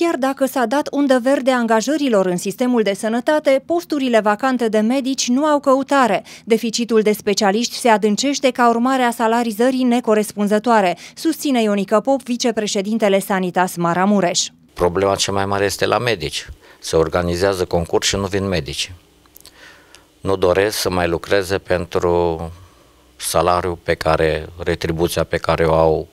Chiar dacă s-a dat undă verde angajărilor în sistemul de sănătate, posturile vacante de medici nu au căutare. Deficitul de specialiști se adâncește ca urmare a salarizării necorespunzătoare, susține Ionica Pop, vicepreședintele Sanitas Maramureș. Problema cea mai mare este la medici. Se organizează concurs și nu vin medici. Nu doresc să mai lucreze pentru salariul pe care, retribuția pe care o au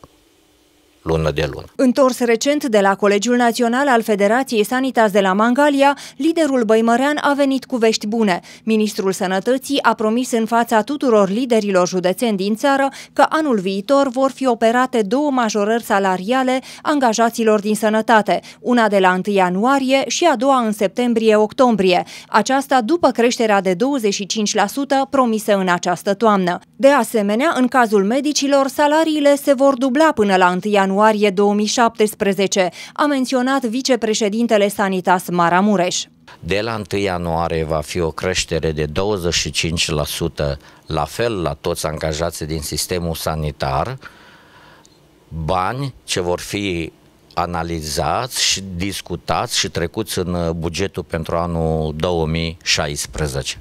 lună de lună. Întors recent de la Colegiul Național al Federației Sanitas de la Mangalia, liderul Băimărean a venit cu vești bune. Ministrul Sănătății a promis în fața tuturor liderilor județeni din țară că anul viitor vor fi operate două majorări salariale angajaților din sănătate, una de la 1 ianuarie și a doua în septembrie-octombrie, aceasta după creșterea de 25% promisă în această toamnă. De asemenea, în cazul medicilor, salariile se vor dubla până la 1 ianuarie ianuarie 2017, a menționat vicepreședintele Sanitas Maramureș. De la 1 ianuarie va fi o creștere de 25% la fel la toți angajații din sistemul sanitar, bani ce vor fi analizați și discutați și trecuți în bugetul pentru anul 2016.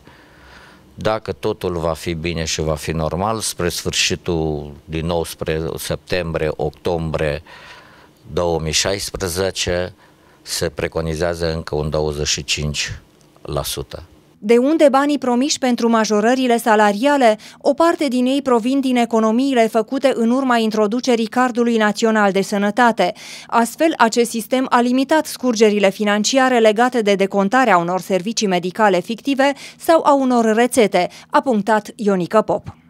Dacă totul va fi bine și va fi normal, spre sfârșitul din nou spre septembrie, octombrie 2016, se preconizează încă un 25%. De unde banii promiși pentru majorările salariale? O parte din ei provin din economiile făcute în urma introducerii Cardului Național de Sănătate. Astfel, acest sistem a limitat scurgerile financiare legate de decontarea unor servicii medicale fictive sau a unor rețete, a punctat Ionica Pop.